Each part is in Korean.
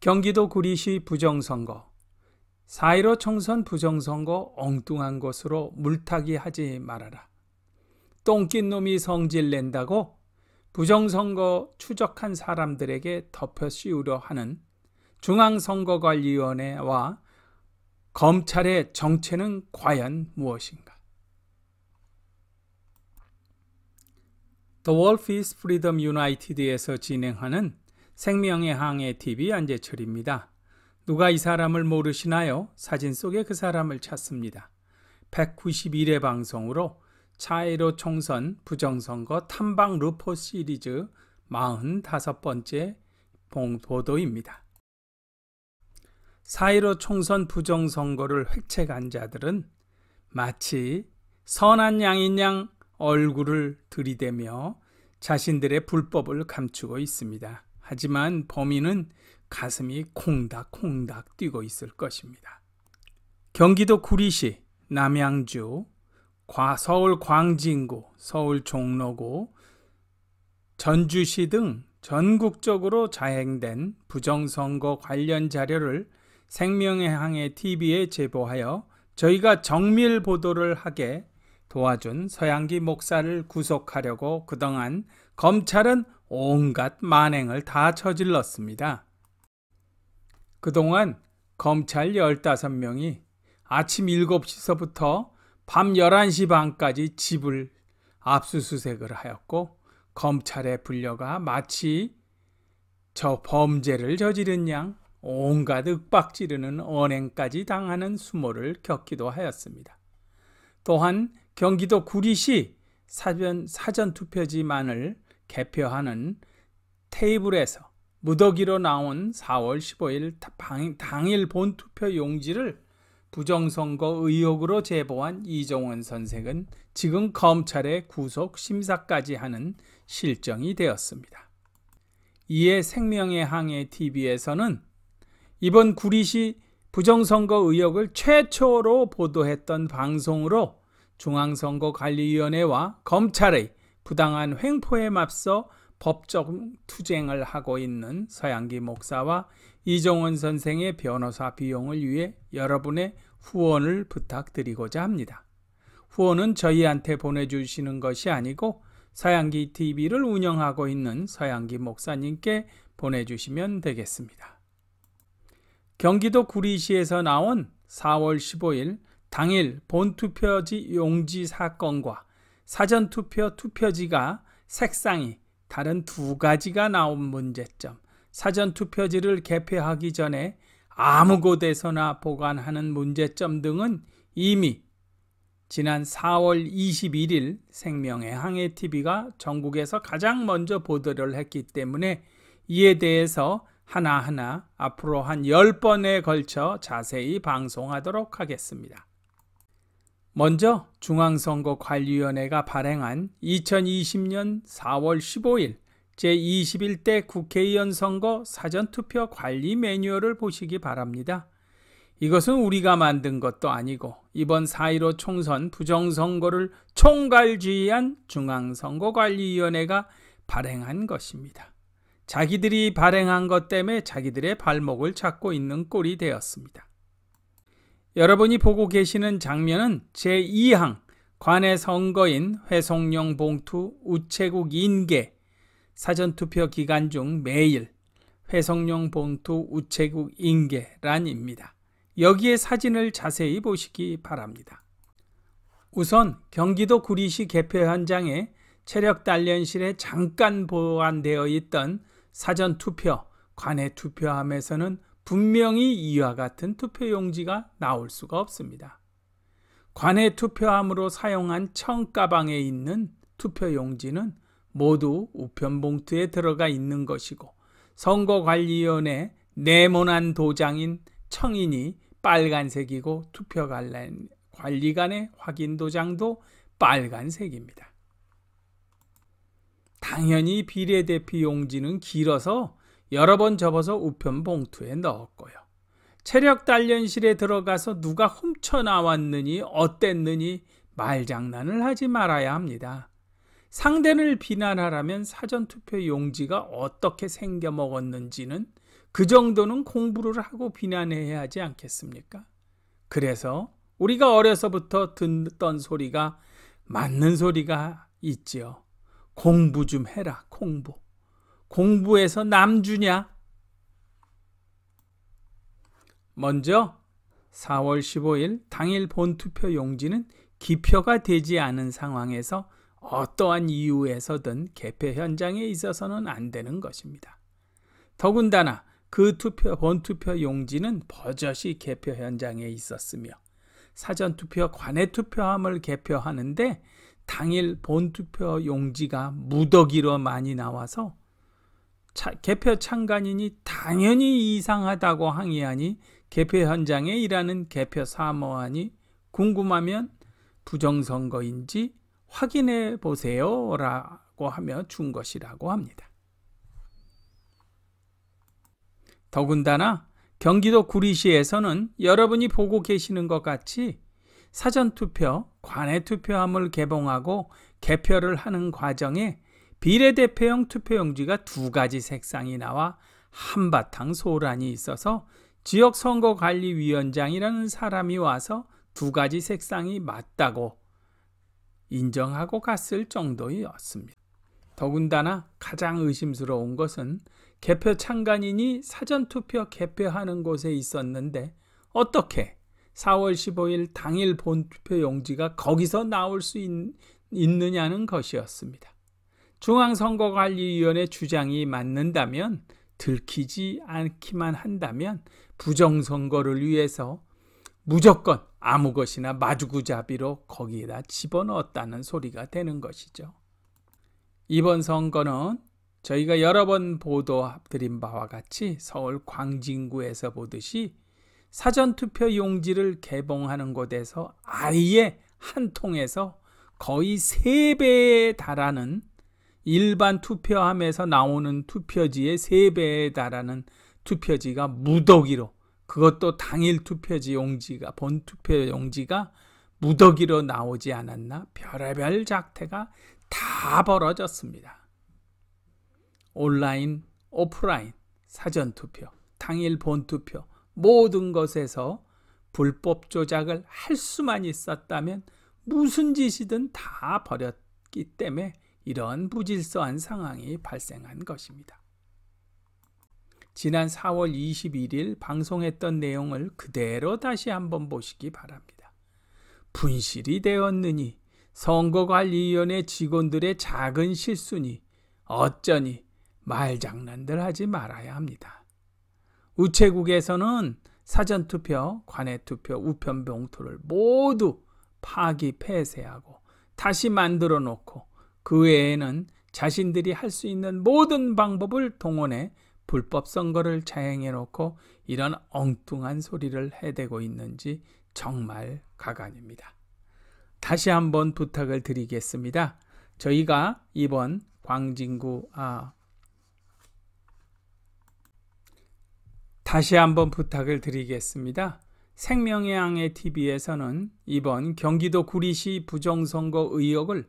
경기도 구리시 부정선거, 4.15 총선 부정선거 엉뚱한 것으로 물타기 하지 말아라. 똥 낀 놈이 성질 낸다고 부정선거 추적한 사람들에게 덮여 씌우려 하는 중앙선거관리위원회와 검찰의 정체는 과연 무엇인가? The Wolf is Freedom United에서 진행하는 생명의 항해 TV 안재철입니다. 누가 이 사람을 모르시나요? 사진 속에 그 사람을 찾습니다. 191회 방송으로 차이로 총선 부정선거 탐방 루포 시리즈 45번째 봉보도입니다. 4.15 총선 부정선거를 획책한 자들은 마치 선한 양인 양 얼굴을 들이대며 자신들의 불법을 감추고 있습니다. 하지만 범인은 가슴이 콩닥콩닥 뛰고 있을 것입니다. 경기도 구리시, 남양주, 서울 광진구, 서울 종로구, 전주시 등 전국적으로 자행된 부정선거 관련 자료를 생명의 항해 TV에 제보하여 저희가 정밀 보도를 하게 도와준 서양기 목사를 구속하려고 그동안 검찰은 온갖 만행을 다 저질렀습니다. 그동안 검찰 15명이 아침 7시서부터 밤 11시 반까지 집을 압수수색을 하였고 검찰에 불려가 마치 저 범죄를 저지른 양 온갖 윽박지르는 언행까지 당하는 수모를 겪기도 하였습니다. 또한 경기도 구리시 사전, 투표지만을 개표하는 테이블에서 무더기로 나온 4월 15일 당일 본투표 용지를 부정선거 의혹으로 제보한 이종원 선생은 지금 검찰의 구속 심사까지 하는 실정이 되었습니다. 이에 생명의 항해 TV에서는 이번 구리시 부정선거 의혹을 최초로 보도했던 방송으로 중앙선거관리위원회와 검찰의 부당한 횡포에 맞서 법적 투쟁을 하고 있는 서양기 목사와 이종원 선생의 변호사 비용을 위해 여러분의 후원을 부탁드리고자 합니다. 후원은 저희한테 보내주시는 것이 아니고 서양기 TV를 운영하고 있는 서양기 목사님께 보내주시면 되겠습니다. 경기도 구리시에서 나온 4월 15일 당일 본투표지 용지 사건과 사전투표 투표지가 색상이 다른 두 가지가 나온 문제점. 사전투표지를 개폐하기 전에 아무 곳에서나 보관하는 문제점 등은 이미 지난 4월 21일 생명의 항해 TV가 전국에서 가장 먼저 보도를 했기 때문에 이에 대해서 하나하나 앞으로 한 10번에 걸쳐 자세히 방송하도록 하겠습니다. 먼저 중앙선거관리위원회가 발행한 2020년 4월 15일 제21대 국회의원 선거 사전투표 관리 매뉴얼을 보시기 바랍니다. 이것은 우리가 만든 것도 아니고 이번 4.15 총선 부정선거를 총괄지휘한 중앙선거관리위원회가 발행한 것입니다. 자기들이 발행한 것 때문에 자기들의 발목을 잡고 있는 꼴이 되었습니다. 여러분이 보고 계시는 장면은 제2항 관의 선거인 회송용 봉투 우체국 인계 사전투표 기간 중 매일 회송용 봉투 우체국 인계란입니다. 여기에 사진을 자세히 보시기 바랍니다. 우선 경기도 구리시 개표 현장에 체력 단련실에 잠깐 보관되어 있던 사전투표, 관외 투표함에서는 분명히 이와 같은 투표용지가 나올 수가 없습니다. 관에 투표함으로 사용한 청가방에 있는 투표용지는 모두 우편봉투에 들어가 있는 것이고 선거관리위원회 네모난 도장인 청인이 빨간색이고 투표관리관의 확인 도장도 빨간색입니다. 당연히 비례대표 용지는 길어서 여러 번 접어서 우편 봉투에 넣었고요. 체력 단련실에 들어가서 누가 훔쳐 나왔느니 어땠느니 말장난을 하지 말아야 합니다. 상대를 비난하라면 사전투표 용지가 어떻게 생겨 먹었는지는 그 정도는 공부를 하고 비난해야 하지 않겠습니까? 그래서 우리가 어려서부터 듣던 소리가 맞는 소리가 있지요. 공부 좀 해라, 공부. 공부해서 남주냐? 먼저 4월 15일 당일 본투표 용지는 기표가 되지 않은 상황에서 어떠한 이유에서든 개표 현장에 있어서는 안 되는 것입니다. 더군다나 그 투표 본투표 용지는 버젓이 개표 현장에 있었으며 사전투표 관외투표함을 개표하는데 당일 본투표 용지가 무더기로 많이 나와서 차, 개표 참관인이 당연히 이상하다고 항의하니 개표 현장에 일하는 개표 사모하이 궁금하면 부정선거인지 확인해 보세요 라고 하며 준 것이라고 합니다. 더군다나 경기도 구리시에서는 여러분이 보고 계시는 것 같이 사전투표, 관외투표함을 개봉하고 개표를 하는 과정에 비례대표형 투표용지가 두 가지 색상이 나와 한바탕 소란이 있어서 지역선거관리위원장이라는 사람이 와서 두 가지 색상이 맞다고 인정하고 갔을 정도였습니다. 더군다나 가장 의심스러운 것은 개표 참관인이 사전투표 개표하는 곳에 있었는데 어떻게 4월 15일 당일 본투표 용지가 거기서 나올 수 있, 느냐는 것이었습니다. 중앙선거관리위원회 주장이 맞는다면 들키지 않기만 한다면 부정선거를 위해서 무조건 아무 것이나 마주구잡이로 거기에다 집어넣었다는 소리가 되는 것이죠. 이번 선거는 저희가 여러 번 보도드린 바와 같이 서울 광진구에서 보듯이 사전투표 용지를 개봉하는 곳에서 아예 한 통에서 거의 세배에 달하는 일반 투표함에서 나오는 투표지의 3배에 달하는 투표지가 무더기로 그것도 당일 투표지 용지가 본 투표 용지가 무더기로 나오지 않았나 별의별 작태가 다 벌어졌습니다. 온라인, 오프라인, 사전투표, 당일 본투표 모든 것에서 불법 조작을 할 수만 있었다면 무슨 짓이든 다 버렸기 때문에 이런 부질서한 상황이 발생한 것입니다. 지난 4월 21일 방송했던 내용을 그대로 다시 한번 보시기 바랍니다. 분실이 되었느니 선거관리위원회 직원들의 작은 실수니 어쩌니 말장난들 하지 말아야 합니다. 우체국에서는 사전투표, 관외투표, 우편봉투를 모두 파기 폐쇄하고 다시 만들어 놓고 그 외에는 자신들이 할 수 있는 모든 방법을 동원해 불법 선거를 자행해 놓고 이런 엉뚱한 소리를 해대고 있는지 정말 가관입니다. 다시 한번 부탁을 드리겠습니다. 저희가 이번 광진구 아 다시 한번 부탁을 드리겠습니다. 생명의 양의 TV에서는 이번 경기도 구리시 부정선거 의혹을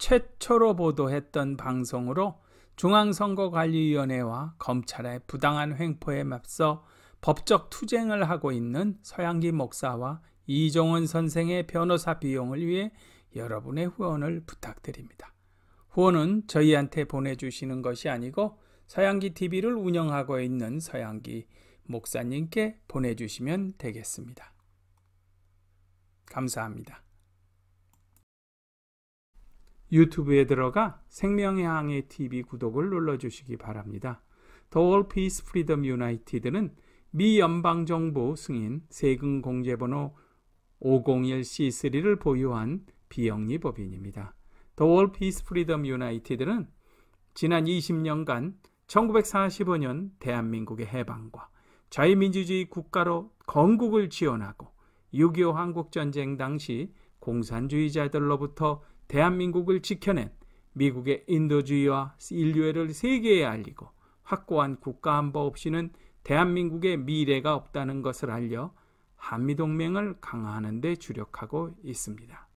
최초로 보도했던 방송으로 중앙선거관리위원회와 검찰의 부당한 횡포에 맞서 법적 투쟁을 하고 있는 서양기 목사와 이종원 선생의 변호사 비용을 위해 여러분의 후원을 부탁드립니다. 후원은 저희한테 보내주시는 것이 아니고 서양기 TV를 운영하고 있는 서양기 목사님께 보내주시면 되겠습니다. 감사합니다. 유튜브에 들어가 생명의 항해 TV 구독을 눌러주시기 바랍니다. 더 h e All Peace Freedom United는 미 연방정부 승인 세금공제번호 501C3를 보유한 비영리 법인입니다. 더 h e All Peace Freedom United는 지난 20년간 1945년 대한민국의 해방과 자유민주주의 국가로 건국을 지원하고 6.25 한국전쟁 당시 공산주의자들로부터 대한민국을 지켜낸 미국의 인도주의와 인류애를 세계에 알리고 확고한 국가 안보 없이는 대한민국의 미래가 없다는 것을 알려 한미동맹을 강화하는 데 주력하고 있습니다.